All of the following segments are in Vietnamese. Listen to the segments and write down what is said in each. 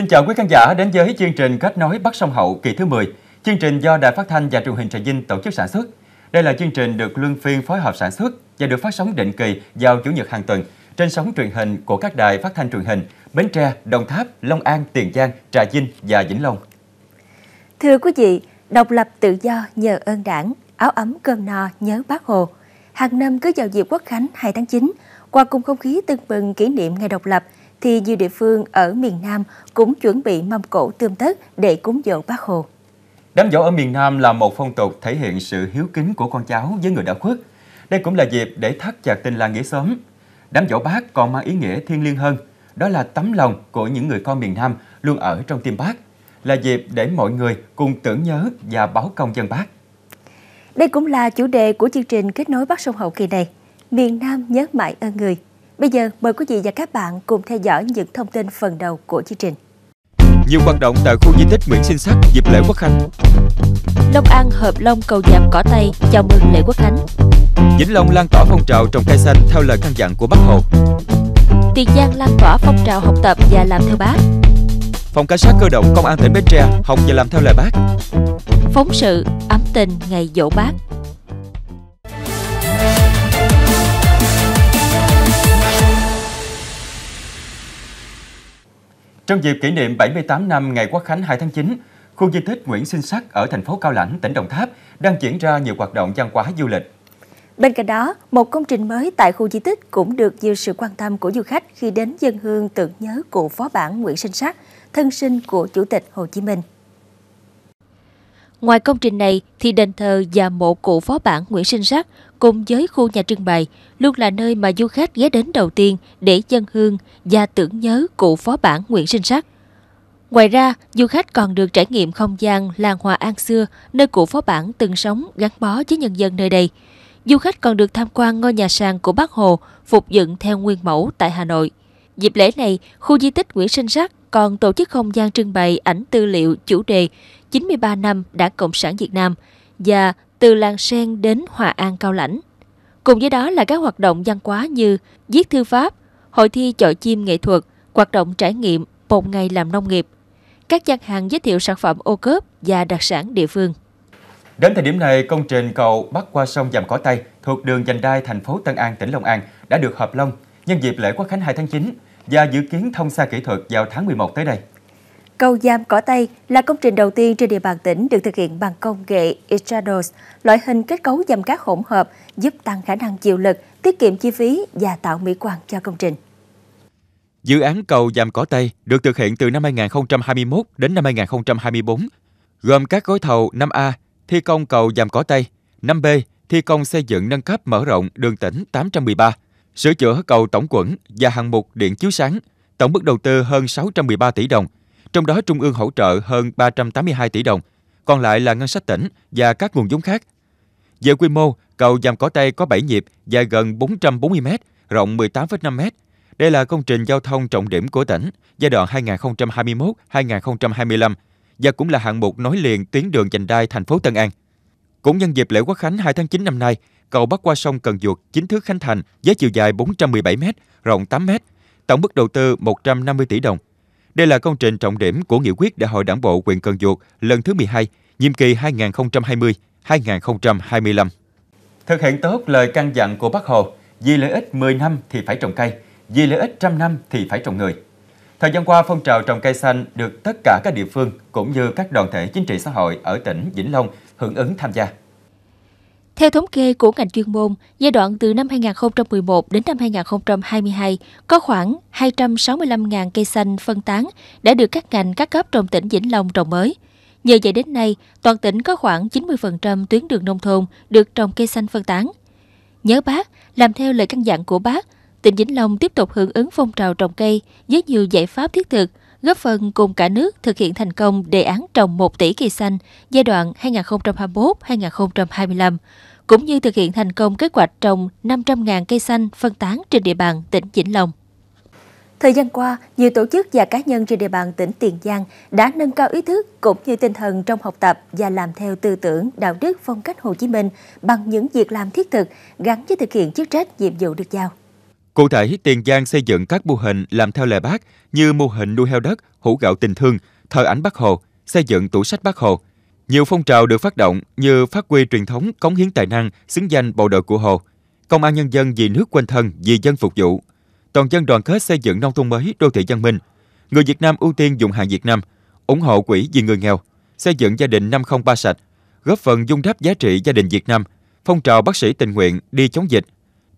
Xin chào quý khán giả đến với chương trình Kết nối Bắc Sông Hậu kỳ thứ 10. Chương trình do Đài Phát thanh và Truyền hình Trà Vinh tổ chức sản xuất. Đây là chương trình được luân phiên phối hợp sản xuất và được phát sóng định kỳ vào chủ nhật hàng tuần trên sóng truyền hình của các đài phát thanh truyền hình Bến Tre, Đồng Tháp, Long An, Tiền Giang, Trà Vinh và Vĩnh Long. Thưa quý vị, độc lập tự do nhờ ơn đảng, áo ấm cơm no nhớ bác Hồ. Hàng năm cứ vào dịp Quốc Khánh 2 tháng 9, qua cùng không khí tưng bừng kỷ niệm ngày độc lập – thì nhiều địa phương ở miền Nam cũng chuẩn bị mâm cổ tươm tất để cúng dỗ bác Hồ. Đám dỗ ở miền Nam là một phong tục thể hiện sự hiếu kính của con cháu với người đã khuất. Đây cũng là dịp để thắt chặt tình làng nghĩa xóm. Đám dỗ bác còn mang ý nghĩa thiêng liêng hơn, đó là tấm lòng của những người con miền Nam luôn ở trong tim bác, là dịp để mọi người cùng tưởng nhớ và báo công dân bác. Đây cũng là chủ đề của chương trình Kết nối Bắc Sông Hậu kỳ này, miền Nam nhớ mãi ơn người. Bây giờ mời quý vị và các bạn cùng theo dõi những thông tin phần đầu của chương trình. Nhiều hoạt động tại khu di tích Nguyễn Sinh Sắc dịp lễ Quốc Khánh. Long An hợp long cầu dạm cỏ Tây chào mừng lễ Quốc Khánh. Vĩnh Long lan tỏa phong trào trồng cây xanh theo lời căn dặn của Bác Hồ. Tiền Giang lan tỏa phong trào học tập và làm theo bác. Phòng cảnh sát cơ động công an tỉnh Bến Tre học và làm theo lời bác. Phóng sự ấm tình ngày dỗ bác. Trong dịp kỷ niệm 78 năm ngày Quốc khánh 2 tháng 9, khu di tích Nguyễn Sinh Sắc ở thành phố Cao Lãnh, tỉnh Đồng Tháp đang diễn ra nhiều hoạt động văn hóa du lịch. Bên cạnh đó, một công trình mới tại khu di tích cũng được nhiều sự quan tâm của du khách khi đến dân hương tưởng nhớ cụ phó bản Nguyễn Sinh Sắc, thân sinh của Chủ tịch Hồ Chí Minh. Ngoài công trình này thì đền thờ và mộ cụ phó bản Nguyễn Sinh Sắc cùng với khu nhà trưng bày luôn là nơi mà du khách ghé đến đầu tiên để dân hương và tưởng nhớ cụ phó bản Nguyễn Sinh Sắc. Ngoài ra, du khách còn được trải nghiệm không gian làng Hòa An xưa, nơi cụ phó bản từng sống gắn bó với nhân dân nơi đây. Du khách còn được tham quan ngôi nhà sàn của bác Hồ, phục dựng theo nguyên mẫu tại Hà Nội. Dịp lễ này, khu di tích Nguyễn Sinh Sắc còn tổ chức không gian trưng bày ảnh tư liệu chủ đề 93 năm Đảng Cộng sản Việt Nam và từ làng sen đến Hòa An Cao Lãnh. Cùng với đó là các hoạt động văn hóa như viết thư pháp, hội thi chọi chim nghệ thuật, hoạt động trải nghiệm một ngày làm nông nghiệp, các gian hàng giới thiệu sản phẩm ô cớp và đặc sản địa phương. Đến thời điểm này, công trình cầu bắc qua sông Dàm Cỏ Tây thuộc đường Dành Đai thành phố Tân An, tỉnh Long An đã được hợp long nhân dịp lễ Quốc khánh 2 tháng 9 và dự kiến thông xe kỹ thuật vào tháng 11 tới đây. Cầu Giam Cỏ Tây là công trình đầu tiên trên địa bàn tỉnh được thực hiện bằng công nghệ Estrados, loại hình kết cấu dầm cát hỗn hợp giúp tăng khả năng chịu lực, tiết kiệm chi phí và tạo mỹ quan cho công trình. Dự án cầu dầm Cỏ Tây được thực hiện từ năm 2021 đến năm 2024, gồm các gói thầu 5A thi công cầu dầm Cỏ Tây, 5B thi công xây dựng nâng cấp mở rộng đường tỉnh 813, Sửa chữa cầu tổng quẩn và hạng mục điện chiếu sáng, tổng mức đầu tư hơn 613 tỷ đồng, trong đó Trung ương hỗ trợ hơn 382 tỷ đồng, còn lại là ngân sách tỉnh và các nguồn vốn khác. Về quy mô, cầu Dàm Cỏ Tây có 7 nhịp, dài gần 440 m, rộng 18,5 m. Đây là công trình giao thông trọng điểm của tỉnh giai đoạn 2021-2025 và cũng là hạng mục nối liền tuyến đường dành đai thành phố Tân An. Cũng nhân dịp lễ Quốc khánh 2 tháng 9 năm nay, cầu bắc qua sông Cần Duột chính thức khánh thành với chiều dài 417 m, rộng 8 m, tổng mức đầu tư 150 tỷ đồng. Đây là công trình trọng điểm của nghị quyết Đại hội Đảng bộ huyện Cần Duột lần thứ 12, nhiệm kỳ 2020-2025. Thực hiện tốt lời căn dặn của Bác Hồ, vì lợi ích 10 năm thì phải trồng cây, vì lợi ích trăm năm thì phải trồng người. Thời gian qua, phong trào trồng cây xanh được tất cả các địa phương cũng như các đoàn thể chính trị xã hội ở tỉnh Vĩnh Long hưởng ứng tham gia. Theo thống kê của ngành chuyên môn, giai đoạn từ năm 2011 đến năm 2022, có khoảng 265.000 cây xanh phân tán đã được các ngành các cấp trong tỉnh Vĩnh Long trồng mới. Nhờ vậy đến nay, toàn tỉnh có khoảng 90% tuyến đường nông thôn được trồng cây xanh phân tán. Nhớ bác, làm theo lời căn dặn của bác, tỉnh Vĩnh Long tiếp tục hưởng ứng phong trào trồng cây với nhiều giải pháp thiết thực, góp phần cùng cả nước thực hiện thành công đề án trồng 1 tỷ cây xanh giai đoạn 2021-2025 cũng như thực hiện thành công kế hoạch trồng 500.000 cây xanh phân tán trên địa bàn tỉnh Vĩnh Long. Thời gian qua, nhiều tổ chức và cá nhân trên địa bàn tỉnh Tiền Giang đã nâng cao ý thức cũng như tinh thần trong học tập và làm theo tư tưởng, đạo đức, phong cách Hồ Chí Minh bằng những việc làm thiết thực gắn với thực hiện chức trách, nhiệm vụ được giao. Cụ thể, Tiền Giang xây dựng các mô hình làm theo lời bác như mô hình nuôi heo đất, hũ gạo tình thương, thờ ảnh Bác Hồ, xây dựng tủ sách Bác Hồ, nhiều phong trào được phát động như phát huy truyền thống cống hiến tài năng, xứng danh bộ đội của Hồ, công an nhân dân vì nước quên thân, vì dân phục vụ, toàn dân đoàn kết xây dựng nông thôn mới, đô thị văn minh, người Việt Nam ưu tiên dùng hàng Việt Nam, ủng hộ quỹ vì người nghèo, xây dựng gia đình 503 sạch, góp phần dung đắp giá trị gia đình Việt Nam, phong trào bác sĩ tình nguyện đi chống dịch.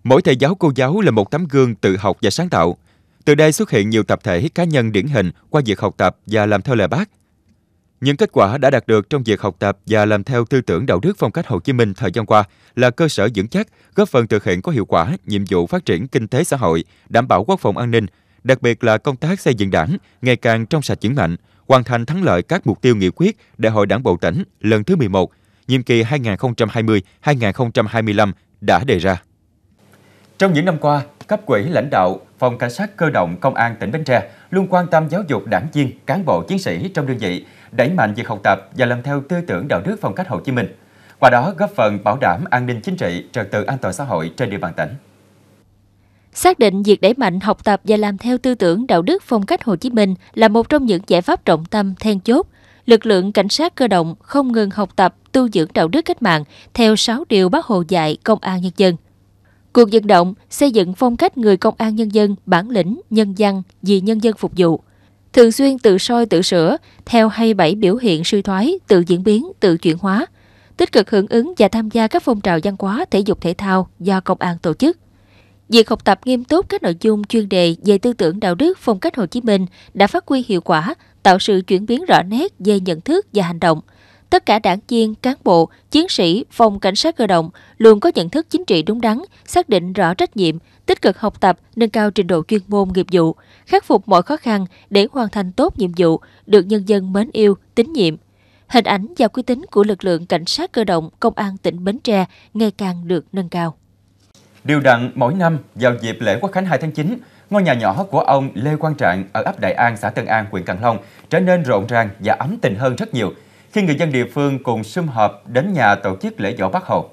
Mỗi thầy giáo cô giáo là một tấm gương tự học và sáng tạo. Từ đây xuất hiện nhiều tập thể cá nhân điển hình qua việc học tập và làm theo lời bác, những kết quả đã đạt được trong việc học tập và làm theo tư tưởng đạo đức phong cách Hồ Chí Minh thời gian qua là cơ sở vững chắc, góp phần thực hiện có hiệu quả nhiệm vụ phát triển kinh tế xã hội, đảm bảo quốc phòng an ninh, đặc biệt là công tác xây dựng đảng ngày càng trong sạch vững mạnh, hoàn thành thắng lợi các mục tiêu nghị quyết Đại hội Đảng bộ tỉnh lần thứ 11, nhiệm kỳ 2020-2025 đã đề ra. Trong những năm qua, cấp quỹ lãnh đạo Phòng Cảnh sát Cơ động Công an tỉnh Bến Tre luôn quan tâm giáo dục đảng viên, cán bộ chiến sĩ trong đơn vị, đẩy mạnh việc học tập và làm theo tư tưởng đạo đức phong cách Hồ Chí Minh. Qua đó góp phần bảo đảm an ninh chính trị, trật tự an toàn xã hội trên địa bàn tỉnh. Xác định việc đẩy mạnh học tập và làm theo tư tưởng đạo đức phong cách Hồ Chí Minh là một trong những giải pháp trọng tâm then chốt, lực lượng cảnh sát cơ động không ngừng học tập tu dưỡng đạo đức cách mạng theo 6 điều Bác Hồ dạy công an nhân dân, Cuộc vận động xây dựng phong cách người công an nhân dân bản lĩnh, nhân dân, vì nhân dân phục vụ. Thường xuyên tự soi tự sửa, theo hay bảy biểu hiện suy thoái, tự diễn biến, tự chuyển hóa. Tích cực hưởng ứng và tham gia các phong trào văn hóa, thể dục thể thao do công an tổ chức. Việc học tập nghiêm túc các nội dung chuyên đề về tư tưởng đạo đức phong cách Hồ Chí Minh đã phát huy hiệu quả, tạo sự chuyển biến rõ nét về nhận thức và hành động – tất cả đảng viên, cán bộ, chiến sĩ, phòng cảnh sát cơ động luôn có nhận thức chính trị đúng đắn, xác định rõ trách nhiệm, tích cực học tập, nâng cao trình độ chuyên môn nghiệp vụ, khắc phục mọi khó khăn để hoàn thành tốt nhiệm vụ, được nhân dân mến yêu, tín nhiệm. Hình ảnh và uy tín của lực lượng cảnh sát cơ động Công an tỉnh Bến Tre ngày càng được nâng cao. Điều đặn mỗi năm vào dịp lễ Quốc khánh 2 tháng 9, ngôi nhà nhỏ của ông Lê Quang Trạng ở ấp Đại An, xã Tân An, huyện Cần Long trở nên rộn ràng và ấm tình hơn rất nhiều – khi người dân địa phương cùng sum họp đến nhà tổ chức lễ dỗ Bác Hồ.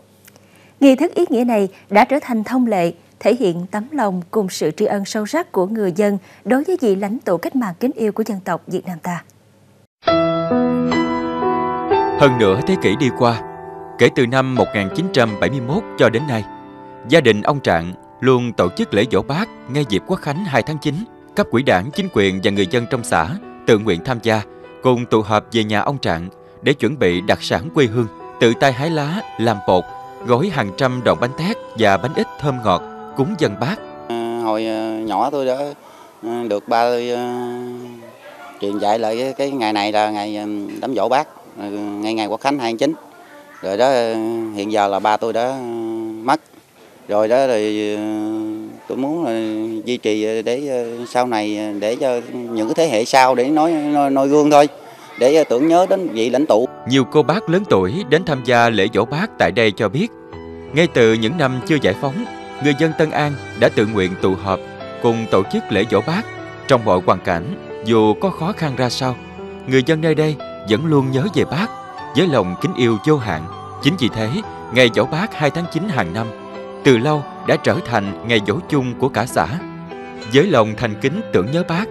Nghi thức ý nghĩa này đã trở thành thông lệ, thể hiện tấm lòng cùng sự tri ân sâu sắc của người dân đối với vị lãnh tụ cách mạng kính yêu của dân tộc Việt Nam ta. Hơn nửa thế kỷ đi qua, kể từ năm 1971 cho đến nay, gia đình ông Trạng luôn tổ chức lễ dỗ bác ngay dịp Quốc Khánh 2 tháng 9. Các quỹ đảng, chính quyền và người dân trong xã tự nguyện tham gia, cùng tụ họp về nhà ông Trạng để chuẩn bị đặc sản quê hương, tự tay hái lá, làm bột, gói hàng trăm đòn bánh tét và bánh ít thơm ngọt, cúng dân bác. Ừ, hồi ờ, nhỏ tôi đã ờ, được ba tôi ờ, truyền dạy lại cái, ngày này là ngày đám dỗ bác, ngày ngày Quốc Khánh 29. Rồi đó hiện giờ là ba tôi đã mất. Rồi đó thì tôi muốn là duy trì để sau này để cho những cái thế hệ sau để nói noi gương thôi để tưởng nhớ đến vị lãnh tụ. Nhiều cô bác lớn tuổi đến tham gia lễ dỗ bác tại đây cho biết, ngay từ những năm chưa giải phóng, người dân Tân An đã tự nguyện tụ họp cùng tổ chức lễ dỗ bác. Trong mọi hoàn cảnh, dù có khó khăn ra sao, người dân nơi đây vẫn luôn nhớ về bác với lòng kính yêu vô hạn. Chính vì thế, ngày dỗ bác 2 tháng 9 hàng năm từ lâu đã trở thành ngày dỗ chung của cả xã. Với lòng thành kính tưởng nhớ bác,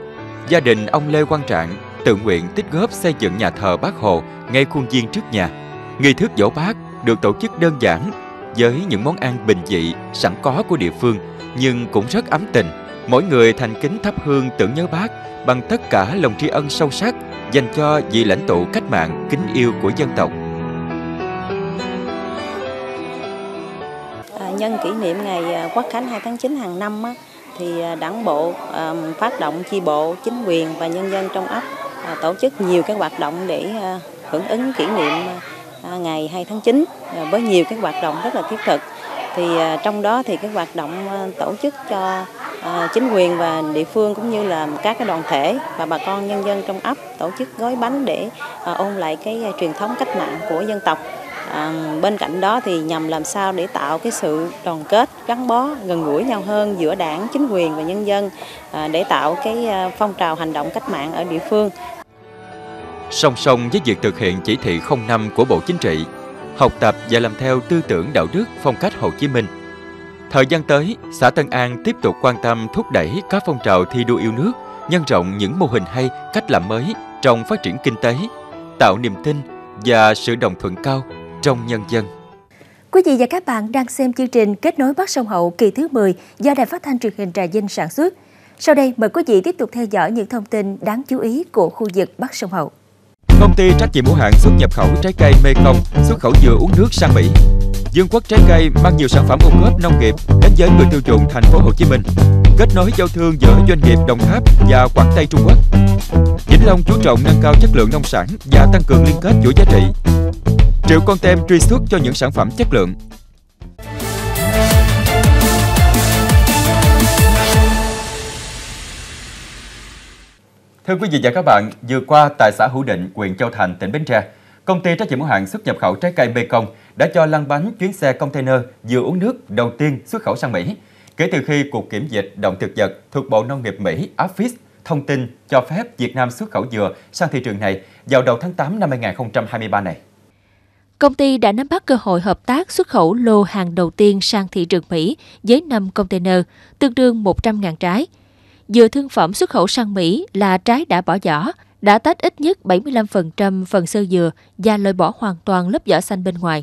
gia đình ông Lê Quang Trạng tự nguyện tích góp xây dựng nhà thờ Bác Hồ ngay khuôn viên trước nhà. Nghi thức dỗ bác được tổ chức đơn giản với những món ăn bình dị sẵn có của địa phương nhưng cũng rất ấm tình. Mỗi người thành kính thắp hương tưởng nhớ bác bằng tất cả lòng tri ân sâu sắc dành cho vị lãnh tụ cách mạng kính yêu của dân tộc. À, nhân kỷ niệm ngày à, Quốc khánh 2 tháng 9 hàng năm á, thì à, đảng bộ à, phát động chi bộ, chính quyền và nhân dân trong ấp À, tổ chức nhiều các hoạt động để à, hưởng ứng kỷ niệm à, ngày 2 tháng 9 với nhiều các hoạt động rất là thiết thực. Thì trong đó thì cái hoạt động tổ chức cho chính quyền và địa phương cũng như là các cái đoàn thể và bà con nhân dân trong ấp tổ chức gói bánh để ôn lại cái truyền thống cách mạng của dân tộc. bên cạnh đó thì nhằm làm sao để tạo cái sự đoàn kết gắn bó gần gũi nhau hơn giữa đảng chính quyền và nhân dân để tạo cái phong trào hành động cách mạng ở địa phương Song song với việc thực hiện chỉ thị 05 của Bộ Chính trị, học tập và làm theo tư tưởng đạo đức phong cách Hồ Chí Minh. Thời gian tới, xã Tân An tiếp tục quan tâm thúc đẩy các phong trào thi đua yêu nước, nhân rộng những mô hình hay, cách làm mới trong phát triển kinh tế, tạo niềm tin và sự đồng thuận cao trong nhân dân. Quý vị và các bạn đang xem chương trình Kết nối Bắc Sông Hậu kỳ thứ 10 do Đài Phát thanh truyền hình Trà Vinh sản xuất. Sau đây, mời quý vị tiếp tục theo dõi những thông tin đáng chú ý của khu vực Bắc Sông Hậu. Công ty trách nhiệm hữu hạn xuất nhập khẩu trái cây Mekong xuất khẩu dừa uống nước sang Mỹ. Dương Quốc Trái cây mang nhiều sản phẩm cung cốp nông nghiệp đến với người tiêu dùng thành phố Hồ Chí Minh, kết nối giao thương giữa doanh nghiệp Đồng Tháp và Quảng Tây Trung Quốc. Vĩnh Long chú trọng nâng cao chất lượng nông sản và tăng cường liên kết chuỗi giá trị. Triệu Con Tem truy xuất cho những sản phẩm chất lượng, Thưa quý vị và các bạn, vừa qua tại xã Hữu Định, huyện Châu Thành, tỉnh Bến Tre, công ty trách nhiệm hữu hạn xuất nhập khẩu trái cây Mekong đã cho lăn bánh chuyến xe container dừa uống nước đầu tiên xuất khẩu sang Mỹ kể từ khi cuộc kiểm dịch động thực vật thuộc Bộ Nông nghiệp Mỹ AFIS thông tin cho phép Việt Nam xuất khẩu dừa sang thị trường này vào đầu tháng 8 năm 2023 này. Công ty đã nắm bắt cơ hội hợp tác xuất khẩu lô hàng đầu tiên sang thị trường Mỹ với 5 container, tương đương 100.000 trái – dừa thương phẩm xuất khẩu sang Mỹ là trái đã bỏ vỏ, đã tách ít nhất 75% phần sơ dừa và loại bỏ hoàn toàn lớp vỏ xanh bên ngoài.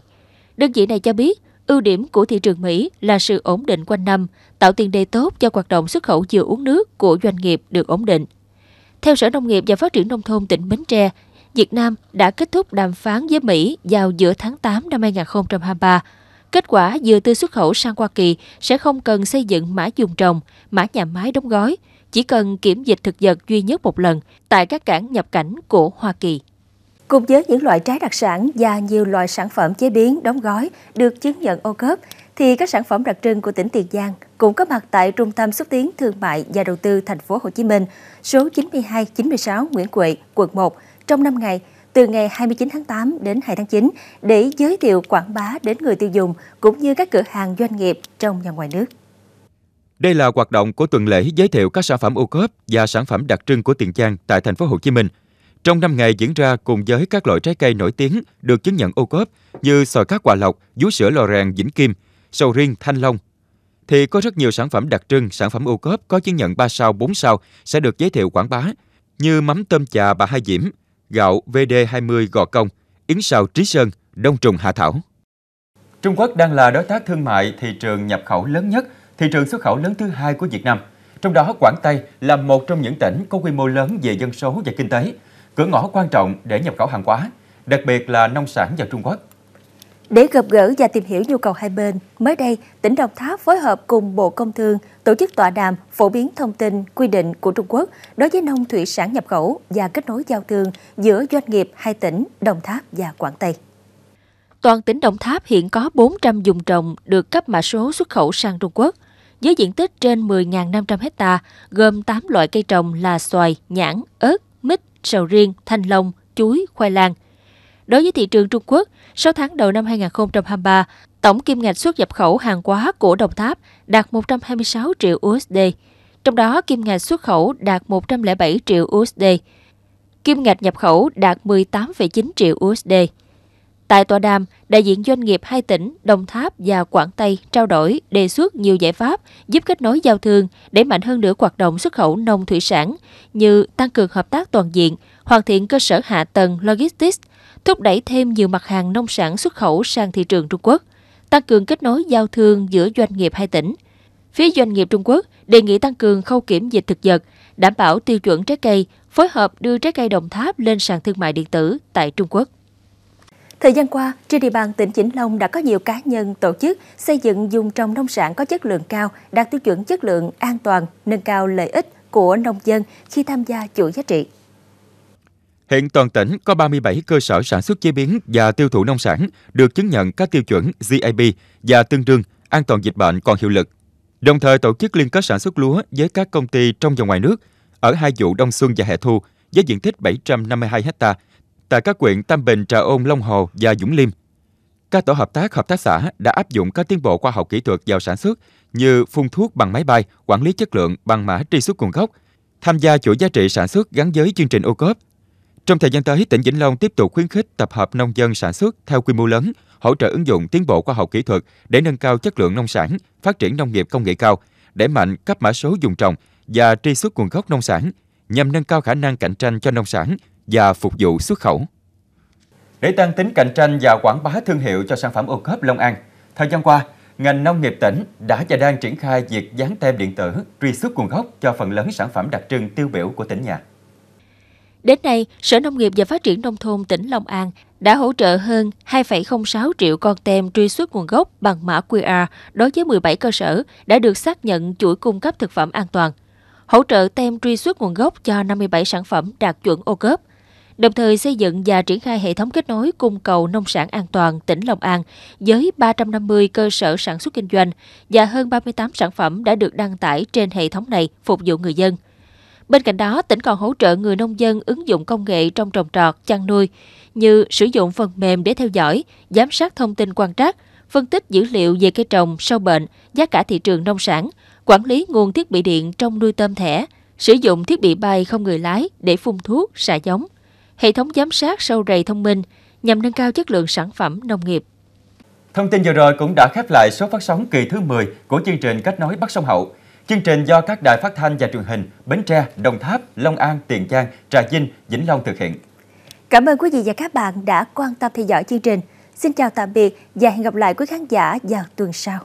Đơn vị này cho biết, ưu điểm của thị trường Mỹ là sự ổn định quanh năm, tạo tiền đề tốt cho hoạt động xuất khẩu dừa uống nước của doanh nghiệp được ổn định. Theo Sở Nông nghiệp và Phát triển Nông thôn tỉnh Bến Tre, Việt Nam đã kết thúc đàm phán với Mỹ vào giữa tháng 8 năm 2023. Kết quả dừa tươi xuất khẩu sang Hoa Kỳ sẽ không cần xây dựng mã dùng trồng, mã nhà máy đóng gói – chỉ cần kiểm dịch thực vật duy nhất một lần tại các cảng nhập cảnh của Hoa Kỳ. Cùng với những loại trái đặc sản và nhiều loại sản phẩm chế biến, đóng gói được chứng nhận ô cớp, thì các sản phẩm đặc trưng của tỉnh Tiền Giang cũng có mặt tại Trung tâm xúc tiến thương mại và đầu tư thành phố Hồ Chí Minh, số 92-96 Nguyễn Quệ, quận 1, trong 5 ngày từ ngày 29 tháng 8 đến 2 tháng 9 để giới thiệu quảng bá đến người tiêu dùng cũng như các cửa hàng doanh nghiệp trong và ngoài nước. Đây là hoạt động của tuần lễ giới thiệu các sản phẩm ô cốp và sản phẩm đặc trưng của Tiền Giang tại thành phố Hồ Chí Minh. Trong 5 ngày diễn ra cùng với các loại trái cây nổi tiếng được chứng nhận ô cốp như sòi cát quả lộc, vú sữa lò rèn Vĩnh Kim, sầu riêng Thanh Long, thì có rất nhiều sản phẩm đặc trưng, sản phẩm ô cốp có chứng nhận 3 sao, 4 sao sẽ được giới thiệu quảng bá như mắm tôm chà bà Hai Diễm, gạo VD20 Gò Công, yến sào Trí Sơn, đông trùng Hạ Thảo. Trung Quốc đang là đối tác thương mại thị trường nhập khẩu lớn nhất thị trường xuất khẩu lớn thứ hai của Việt Nam. Trong đó, Quảng Tây là một trong những tỉnh có quy mô lớn về dân số và kinh tế, cửa ngõ quan trọng để nhập khẩu hàng hóa, đặc biệt là nông sản vào Trung Quốc. Để gặp gỡ và tìm hiểu nhu cầu hai bên, mới đây, tỉnh Đồng Tháp phối hợp cùng Bộ Công Thương tổ chức tọa đàm phổ biến thông tin quy định của Trung Quốc đối với nông thủy sản nhập khẩu và kết nối giao thương giữa doanh nghiệp hai tỉnh Đồng Tháp và Quảng Tây. Toàn tỉnh Đồng Tháp hiện có 400 vùng trồng được cấp mã số xuất khẩu sang Trung Quốc với diện tích trên 10.500 ha, gồm 8 loại cây trồng là xoài, nhãn, ớt, mít, sầu riêng, thanh long, chuối, khoai lang. Đối với thị trường Trung Quốc, 6 tháng đầu năm 2023, tổng kim ngạch xuất nhập khẩu hàng hóa của Đồng Tháp đạt 126 triệu USD, trong đó kim ngạch xuất khẩu đạt 107 triệu USD, kim ngạch nhập khẩu đạt 18,9 triệu USD. Tại Tòa đàm, đại diện doanh nghiệp hai tỉnh Đồng Tháp và Quảng Tây trao đổi, đề xuất nhiều giải pháp giúp kết nối giao thương, để mạnh hơn nữa hoạt động xuất khẩu nông thủy sản như tăng cường hợp tác toàn diện, hoàn thiện cơ sở hạ tầng logistics, thúc đẩy thêm nhiều mặt hàng nông sản xuất khẩu sang thị trường Trung Quốc, tăng cường kết nối giao thương giữa doanh nghiệp hai tỉnh. Phía doanh nghiệp Trung Quốc đề nghị tăng cường khâu kiểm dịch thực vật, đảm bảo tiêu chuẩn trái cây, phối hợp đưa trái cây Đồng Tháp lên sàn thương mại điện tử tại Trung Quốc. Thời gian qua, trên địa bàn tỉnh Chỉnh Long đã có nhiều cá nhân, tổ chức xây dựng dùng trồng nông sản có chất lượng cao, đạt tiêu chuẩn chất lượng, an toàn, nâng cao lợi ích của nông dân khi tham gia chuỗi giá trị. Hiện toàn tỉnh có 37 cơ sở sản xuất chế biến và tiêu thụ nông sản được chứng nhận các tiêu chuẩn GAP và tương đương an toàn dịch bệnh còn hiệu lực. Đồng thời tổ chức liên kết sản xuất lúa với các công ty trong và ngoài nước ở hai vụ đông xuân và hè thu với diện tích 752 ha tại các huyện Tam Bình, Trà Ôn, Long Hồ và Dũng Liêm. Các tổ hợp tác hợp tác xã đã áp dụng các tiến bộ khoa học kỹ thuật vào sản xuất như phun thuốc bằng máy bay, quản lý chất lượng bằng mã truy xuất nguồn gốc, tham gia chuỗi giá trị sản xuất gắn với chương trình ô cốp. Trong thời gian tới, tỉnh Vĩnh Long tiếp tục khuyến khích tập hợp nông dân sản xuất theo quy mô lớn, hỗ trợ ứng dụng tiến bộ khoa học kỹ thuật để nâng cao chất lượng nông sản, phát triển nông nghiệp công nghệ cao, đẩy mạnh cấp mã số dùng trồng và truy xuất nguồn gốc nông sản nhằm nâng cao khả năng cạnh tranh cho nông sản, và phục vụ xuất khẩu. Để tăng tính cạnh tranh và quảng bá thương hiệu cho sản phẩm ô cốp Long An, thời gian qua, ngành nông nghiệp tỉnh đã và đang triển khai việc dán tem điện tử truy xuất nguồn gốc cho phần lớn sản phẩm đặc trưng tiêu biểu của tỉnh nhà. Đến nay, Sở Nông nghiệp và Phát triển Nông thôn tỉnh Long An đã hỗ trợ hơn 2,06 triệu con tem truy xuất nguồn gốc bằng mã QR đối với 17 cơ sở đã được xác nhận chuỗi cung cấp thực phẩm an toàn. Hỗ trợ tem truy xuất nguồn gốc cho 57 sản phẩm đạt chuẩn ô cốp đồng thời xây dựng và triển khai hệ thống kết nối cung cầu nông sản an toàn tỉnh Long An với 350 cơ sở sản xuất kinh doanh và hơn 38 sản phẩm đã được đăng tải trên hệ thống này phục vụ người dân. Bên cạnh đó, tỉnh còn hỗ trợ người nông dân ứng dụng công nghệ trong trồng trọt, chăn nuôi như sử dụng phần mềm để theo dõi, giám sát thông tin quan trắc, phân tích dữ liệu về cây trồng, sâu bệnh, giá cả thị trường nông sản, quản lý nguồn thiết bị điện trong nuôi tôm thẻ, sử dụng thiết bị bay không người lái để phun thuốc, xả giống, hệ thống giám sát sâu rầy thông minh nhằm nâng cao chất lượng sản phẩm nông nghiệp. Thông tin vừa rồi cũng đã khép lại số phát sóng kỳ thứ 10 của chương trình Kết nối Bắc Sông Hậu. Chương trình do các đài phát thanh và truyền hình Bến Tre, Đồng Tháp, Long An, Tiền Giang, Trà Vinh, Vĩnh Long thực hiện. Cảm ơn quý vị và các bạn đã quan tâm theo dõi chương trình. Xin chào tạm biệt và hẹn gặp lại quý khán giả vào tuần sau.